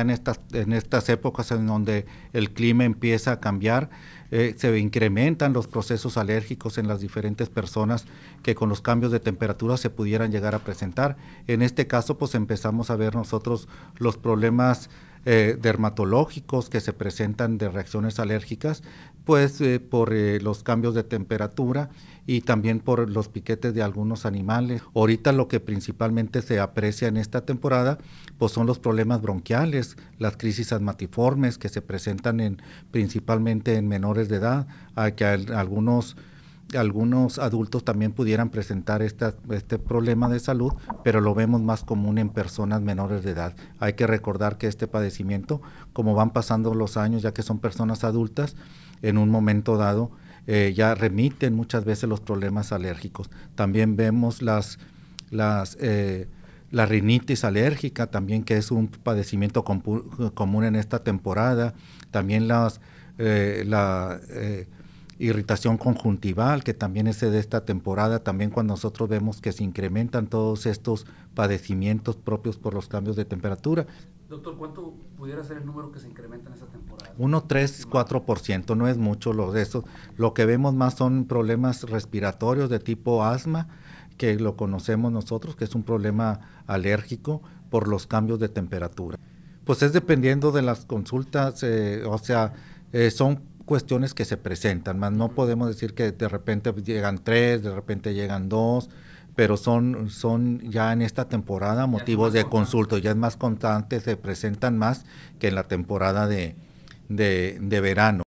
En estas, en estas épocas en donde el clima empieza a cambiar, eh, se incrementan los procesos alérgicos en las diferentes personas que con los cambios de temperatura se pudieran llegar a presentar. En este caso, pues empezamos a ver nosotros los problemas eh, dermatológicos que se presentan de reacciones alérgicas, pues eh, por eh, los cambios de temperatura y también por los piquetes de algunos animales. Ahorita lo que principalmente se aprecia en esta temporada, pues son los problemas bronquiales, las crisis asmatiformes que se presentan en, principalmente en menores de edad, a que algunos algunos adultos también pudieran presentar este problema de salud, pero lo vemos más común en personas menores de edad. Hay que recordar que este padecimiento, como van pasando los años, ya que son personas adultas, en un momento dado eh, ya remiten muchas veces los problemas alérgicos. También vemos las, las eh, la rinitis alérgica, también que es un padecimiento común en esta temporada. También las, eh, la irritación conjuntival, que también es de esta temporada, también cuando nosotros vemos que se incrementan todos estos padecimientos propios por los cambios de temperatura. Doctor, ¿cuánto pudiera ser el número que se incrementa en esa temporada? cuatro por ciento, no es mucho lo de eso. Lo que vemos más son problemas respiratorios de tipo asma, que lo conocemos nosotros, que es un problema alérgico por los cambios de temperatura. Pues es dependiendo de las consultas, eh, o sea, eh, son cuestiones que se presentan, más no podemos decir que de repente llegan tres, de repente llegan dos, pero son, son ya en esta temporada motivos de consulta, ya es más constante, se presentan más que en la temporada de, de verano.